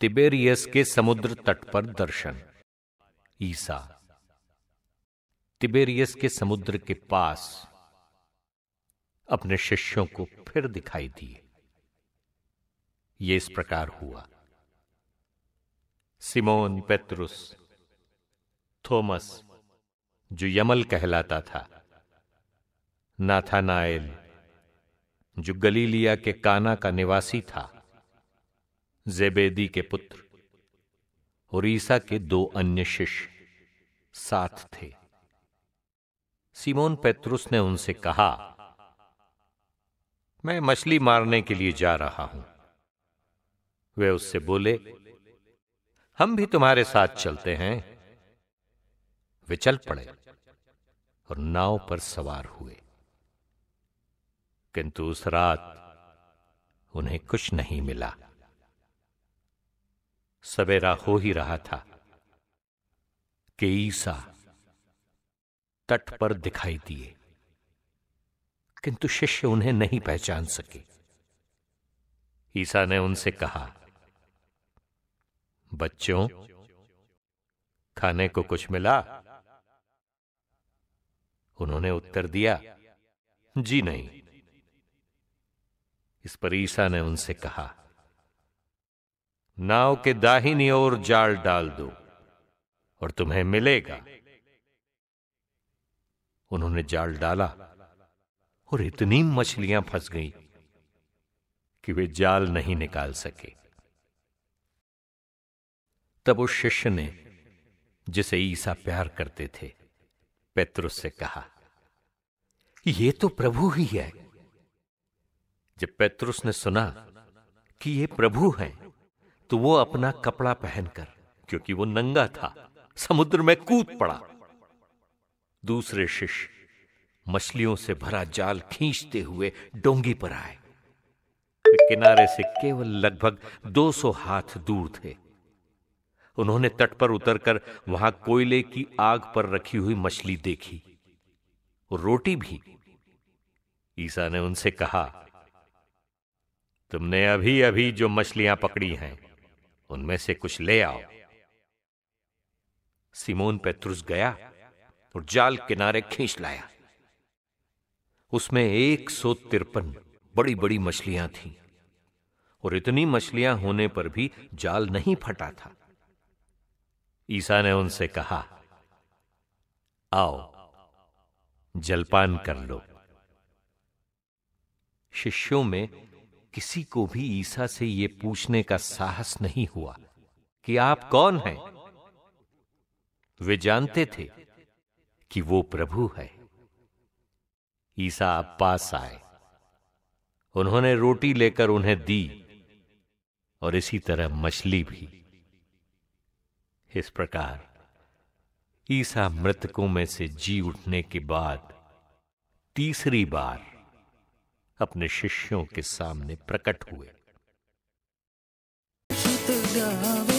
Tiberius के समुद्र तट पर दर्शन ईसा तिबेरियस के समुद्र के पास अपने शिष्यों को फिर दिखाई दिए ये इस प्रकार हुआ सिमोन पेत्रुस थोमस जो यमल कहलाता था नाथानाइल जो गलीलिया के काना का निवासी था जेबेदी के पुत्र और ईसा के दो अन्य शिष्य साथ थे सीमोन पेत्रुस ने उनसे कहा मैं मछली मारने के लिए जा रहा हूं वे उससे बोले हम भी तुम्हारे साथ चलते हैं वे चल पड़े और नाव पर सवार हुए किंतु उस रात उन्हें कुछ नहीं मिला सवेरा हो ही रहा था कि ईसा तट पर दिखाई दिए किंतु शिष्य उन्हें नहीं पहचान सके ईसा ने उनसे कहा बच्चों खाने को कुछ मिला उन्होंने उत्तर दिया जी नहीं इस पर ईसा ने उनसे कहा नाव के दाहिनी ओर जाल डाल दो और तुम्हें मिलेगा उन्होंने जाल डाला और इतनी मछलियां फंस गईं कि वे जाल नहीं निकाल सके तब उस शिष्य ने जिसे ईसा प्यार करते थे पेत्रुस से कहा ये तो प्रभु ही है जब पेत्रुस ने सुना कि ये प्रभु हैं तो वो अपना कपड़ा पहनकर क्योंकि वो नंगा था समुद्र में कूद पड़ा दूसरे शिष्य मछलियों से भरा जाल खींचते हुए डोंगी पर आए किनारे से केवल लगभग 200 हाथ दूर थे उन्होंने तट पर उतरकर वहां कोयले की आग पर रखी हुई मछली देखी रोटी भी ईसा ने उनसे कहा तुमने अभी अभी जो मछलियां पकड़ी हैं उनमें से कुछ ले आओ सिमोन पेत्रुस गया और जाल किनारे खींच लाया उसमें एक सौ तिरपन बड़ी बड़ी मछलियां थीं और इतनी मछलियां होने पर भी जाल नहीं फटा था ईसा ने उनसे कहा आओ जलपान कर लो शिष्यों में किसी को भी ईसा से यह पूछने का साहस नहीं हुआ कि आप कौन हैं वे जानते थे कि वो प्रभु है ईसा आप पास आए उन्होंने रोटी लेकर उन्हें दी और इसी तरह मछली भी इस प्रकार ईसा मृतकों में से जी उठने के बाद तीसरी बार अपने शिष्यों के सामने प्रकट हुए